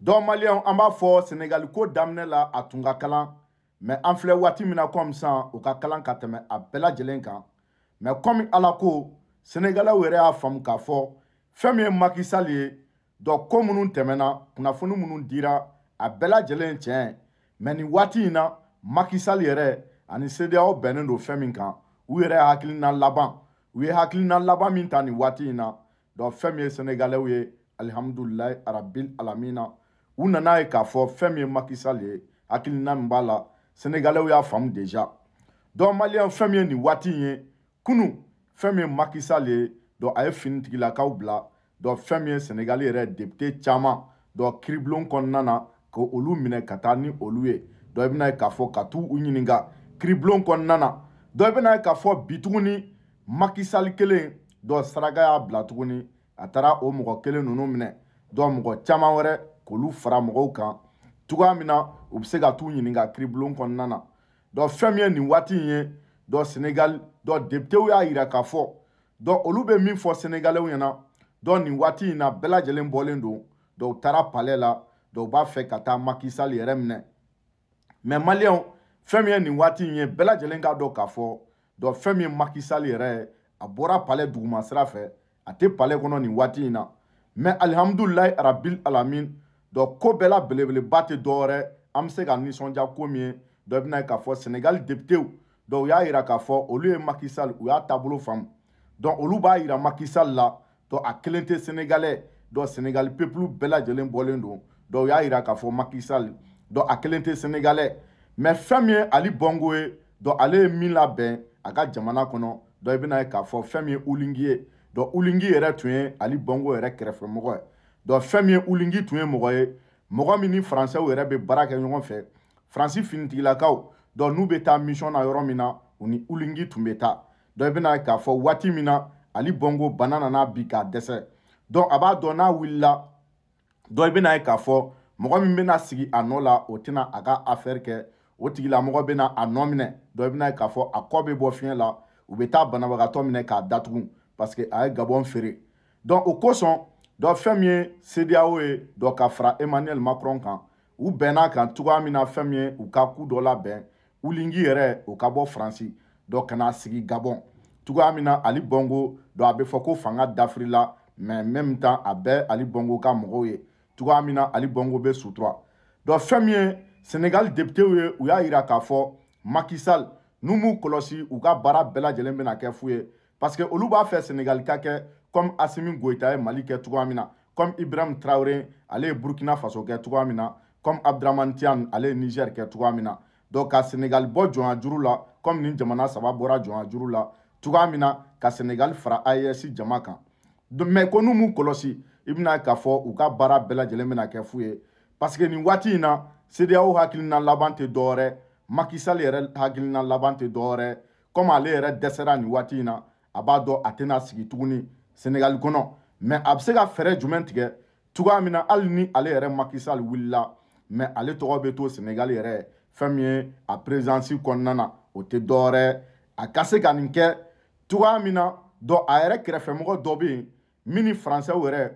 dɔw maliyɛnw an b'a fɔ senegali ko daminɛ la a tun ka kalan mɛ an filɛ waati min na kɔmi sisan o ka kalan ka tɛmɛ a bɛɛ lajɛlen kan mɛ kɔmi ala ko senegalɛw yɛrɛ y'a faamu k'a fɔ fɛn min ye makisali ye dɔ ko minnu tɛmɛna kunnafoni minnu dira a bɛɛ lajɛlen tiɲɛ mɛ nin waati in na makisali yɛrɛ ani sedeyaw bɛnnen don fɛn min kan u yɛrɛ hakilina laban u ye hakilina laban min ta nin waati in na dɔ fɛn min ye senegalɛw ye alihamudulilayi arabil alamina u nana ye k'a fɔ fɛn min ye makisal ye hakilina min b'a la senegalɛw y'a faamu deja dɔn maliyɛn fɛn min ye nin waati in ye kunu fɛn min ye makisal ye dɔn a ye finitigilakaw bila dɔn fɛn min ye senegali yɛrɛ depite caman dɔn kiribulon kɔnɔna na ko olu minɛ ka taa ni olu ye dɔn i e bɛna ye k'a fɔ e e ka t'u ɲininka kiribulon kɔnɔna na dɔn i bɛna ye k'a fɔ bi tuguni makisali kelen dɔn saraka y'a bila tuguni a taara o mɔgɔ kelen ninnu minɛ dɔn mɔgɔ caman wɛrɛ k'olu fara mɔgɔw kan cogoya min na u bɛ se ka t'u ɲininka kiribulon kɔnɔna na dɔn fɛn min ye nin waati in ye dɔn senegali dɔn deputew y'a yira k'a fɔ dɔn olu bɛ min fɔ senegalɛw ɲɛna dɔn nin waati in na bɛɛ lajɛlen bɔlen don dɔn u taara palɛ la dɔn u b'a fɛ ka taa makisali yɛrɛ minɛ mɛ maliyɛnw fɛn min ye nin waati in ye bɛɛ lajɛlen k'a dɔn k'a fɔ dɔn fɛn min ye makisali yɛrɛ ye a bɔra palɛ duguma sira fɛ a tɛ palɛ kɔnɔ nin waati in na mɛ alihamudulilayi arabil alamin donc ko bɛɛ la belebeleba tɛ dɔwɛrɛ an bɛ se ka nisɔndiya ko min ye dɔ bɛ na ye k'a fɔ senegali deputew donc u y'a yira k'a fɔ olu ye makisal u y'a taabolo faamu donc olu b'a yira makisal la donc a kelen tɛ senegalais donc senegali pepulu bɛɛ lajɛlen bɔlen don donc u y'a yira k'a fɔ makisal donc a kelen tɛ senegalais mais fɛn min ye ali bongo ye donc ale ye min labɛn a ka jamana kɔnɔ donc i bɛ na ye k'a fɔ fɛn min ye ulingi ye donc ulingi yɛrɛ tun ye ali bongo yɛrɛ kɛrɛfɛmɔgɔ ye donc fɛn min ye ulingi tun ye mɔgɔ ye mɔgɔ min ni faransɛw yɛrɛ bɛ baara kɛ ɲɔgɔn fɛ faransi finitigilakaw donc n'u bɛ taa mission na yɔrɔ min na u ni ulingi tun bɛ taa donc i bɛna k'a fɔ waati min na ali bɔnko bana nana bi k'a dɛsɛ donc a b'a dɔn n'a wulila donc i bɛna ye k'a fɔ mɔgɔ min bɛna sigi a nɔ la o tɛna a ka affaire kɛ o tigilamɔgɔ bɛna a nɔ minɛ donc i bɛna ye k'a fɔ a kɔ bɛ bɔ fiɲɛ la u bɛ taa banabagatɔ minɛ k'a datugu parce que a ye gabɔn feere donc o kosɔn dɔ fɛn min ye CDAO ye dɔ ka fara Emmanuel Macron kan u bɛn'a kan cogoya min na fɛn min ye u ka ku dɔ labɛn Ulingi yɛrɛ o ka bɔ Faransi dɔ kana sigi Gabon cogoya min na Ali Bongo dɔ a bɛ fɔ ko fanga dafirila mais même temps a bɛɛ Ali Bongo ka mɔgɔw ye cogoya min na Ali Bongo bɛ sutura dɔ fɛn min ye Sénégal députés ye u y'a yira k'a fɔ Macky Sall n'u m'u kɔlɔsi u ka baara bɛɛ lajɛlen bɛna kɛ fu ye parce que olu b'a fɛ Sénégal ka kɛ comme asimi goyita ye mali kɛ cogoya min na comme ibrahim traore ale ye burkina faso kɛ cogoya min na comme abdramane tian ale ye niger kɛ cogoya min na donc ka senegal bɔ jɔnya juru la comme nin jamana saba bɔra jɔnya juru la cogoya min na ka senegal fara aes jama kan mais ko n'u m'u kɔlɔsi i bɛna k'a fɔ u ka baara bɛɛ lajɛlen bɛna kɛ fu ye parce que nin waati in na cdao hakilina laban tɛ dɔwɛrɛ makisal yɛrɛ hakilina laban tɛ dɔwɛrɛ comme ale yɛrɛ dɛsɛra nin waati in na a b'a dɔn a tɛna sigi tuguni senegali kɔnɔ mɛ a bɛ se ka fɛɛrɛ jumɛn tigɛ cogoya min na hali ni ale yɛrɛ makisali wulila mɛ ale tɔgɔ bɛ to senegali yɛrɛ fɛn min ye a perezansi kɔnɔna na o tɛ dɔwɛrɛ a ka se ka nin kɛ cogoya min na dɔ a yɛrɛ kɛrɛfɛmɔgɔ dɔ bɛ yen min ni faransɛw yɛrɛ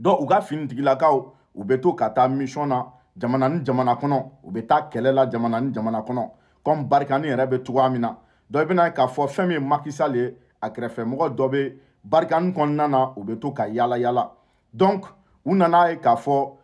dɔ u ka finitigilakaw u bɛ to ka taa misiyɔn na jamana ni jamana kɔnɔ u bɛ taa kɛlɛ la jamana ni jamana kɔnɔ kɔmi barikani yɛrɛ bɛ cogoya min na dɔ i bɛna ye k'a fɔ fɛn min ye makisali ye a kɛrɛfɛmɔgɔ dɔ bɛ yen barikani kɔnɔna na u bɛ to ka yala yala donc u nana ye k'a fɔ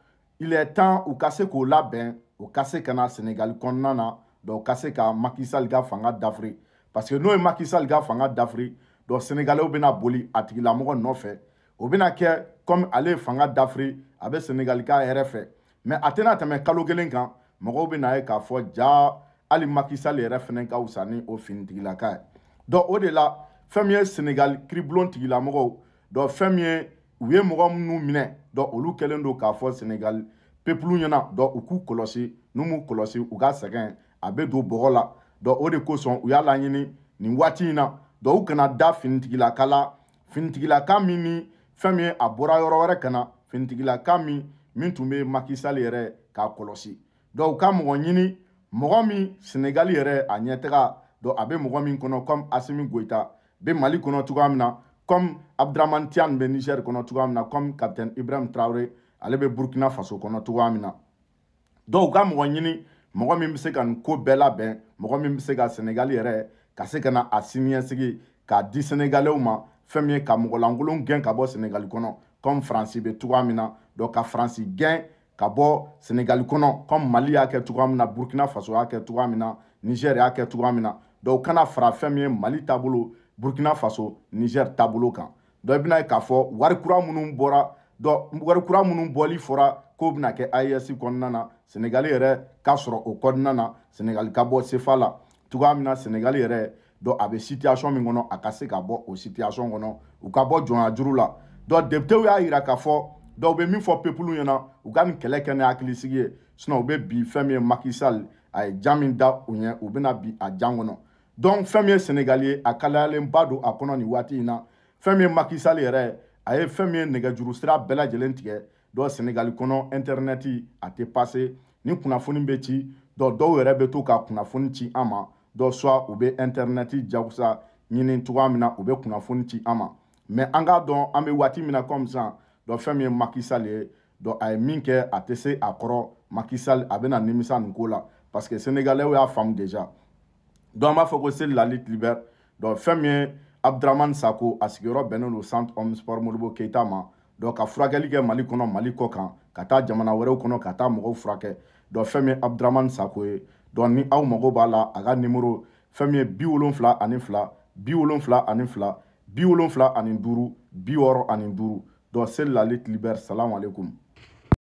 il est temps u ka se k'o labɛn u ka se ka na senegali kɔnɔna na dɔn u ka se ka makisali ka fanga dafiri parce que n'o ye makisali ka fanga dafiri dɔn senegalɛw bɛna boli a tigilamɔgɔ nɔfɛ o bɛna kɛ comme ale ye fanga dafiri a bɛ senegali ka hɛrɛ fɛ mɛ a tɛna tɛmɛ kalo kelen kan mɔgɔw bɛna ye k'a fɔ ja hali makisali yɛrɛ fana ka fisa ni o finitigilaka ye dɔn o de la. fɛn min ye senegal kiribulon tigilamɔgɔw dɔn fɛn min ye u ye mɔgɔ minnu minɛ dɔn olu kɛlen don k'a fɔ senegal pepulu ɲɛna dɔn u k'u kɔlɔsi n'u m'u kɔlɔsi u ka sɛgɛn a bɛ don bɔgɔ la dɔn o de kosɔn u y'a laɲini nin waati in na dɔn u kana da finitigilaka la finitigilaka min ni fɛn min ye a bɔra yɔrɔ wɛrɛ ka na finitigilaka min min tun bɛ makisali yɛrɛ k'a kɔlɔsi dɔn u ka mɔgɔ ɲini mɔgɔ min senegali yɛrɛ a ɲɛ taga dɔn a bɛ mɔgɔ min kɔnɔ kɔmi asimi goyita bɛ mali kɔnɔ cogoya min na comme abdramani tian bɛ niger kɔnɔ cogoya min na comme capitaine ibrahim traore ale bɛ burkina faso kɔnɔ cogoya min na donc u ka mɔgɔ ɲini mɔgɔ min bɛ se ka nin ko bɛɛ labɛn mɔgɔ min bɛ se ka senegali yɛrɛ ka se ka na a siniɲɛsigi k'a di senegalɛw ma fɛn min ye ka mɔgɔlankolon gɛn ka bɔ senegali kɔnɔ comme faransi bɛ cogoya min na donc ka faransi gɛn ka bɔ senegali kɔnɔ comme mali y'a kɛ cogoya min na burkina faso y'a kɛ cogoya min na niger y'a kɛ cogoya min na donc kana fara fɛn min ye mali taabolo burkina faso niger taabolo kan dɔ i bɛna ye k'a fɔ wari kura minnu bɔra dɔ wari kura minnu bɔli fɔra k'o bɛna kɛ aes kɔnɔna na senegali yɛrɛ ka sɔrɔ o kɔnɔna na senegali ka bɔ sefa la cogoya min na senegali yɛrɛ dɔ a bɛ situation min kɔnɔ a ka se ka bɔ o situation kɔnɔ u ka bɔ jɔnya juru la dɔ deputew y'a yira k'a fɔ dɔw bɛ min fɔ pepulu ɲɛna u ka nin kɛlɛ kɛ ni hakilisigi ye sinɔn u bɛ bi fɛn min ye makisal a ye jan min da u ɲɛ u bɛna bi a jan kɔnɔ donc fɛn min ye senegali ye a kalayalenba don a kɔnɔ nin waati in na fɛn min ye makisali yɛrɛ a ye fɛn min ye nɛgɛjuru sira bɛɛ lajɛlen tigɛ dɔw senegali kɔnɔ intɛrinɛti a tɛ pase ni kunnafoni bɛ ci dɔw dɔw yɛrɛ bɛ to ka kunnafoni ci an ma dɔw suwa u bɛ intɛrinɛti jagosa ɲini cogoya min na u bɛ kunnafoni ci an ma mɛ an k'a dɔn an bɛ waati min na kɔmi sisan dɔn fɛn min ye makisali ye dɔn a ye min kɛ a tɛ se a kɔrɔ makisali a bɛna nimisa nin ko la parce que senegalɛw y'a faamu déjà donc an b'a fɔ ko seli lalit liber donc fɛn min ye abdramane sako a sigiyɔrɔ bɛnnen do centre homme sport modibo keita ma donc ka furakɛli kɛ mali kɔnɔ mali kɔ kan ka taa jamana wɛrɛw kɔnɔ ka taa mɔgɔw furakɛ donc fɛn min ye abdramane sako ye eh. donc ni aw mago b'a la a ka nimero fɛn min ye bi wolonfila ani fila bi wolonfila ani fila bi wolonfila ani duuru bi wɔɔrɔ ani duuru donc seli lalit liber salamu aleykum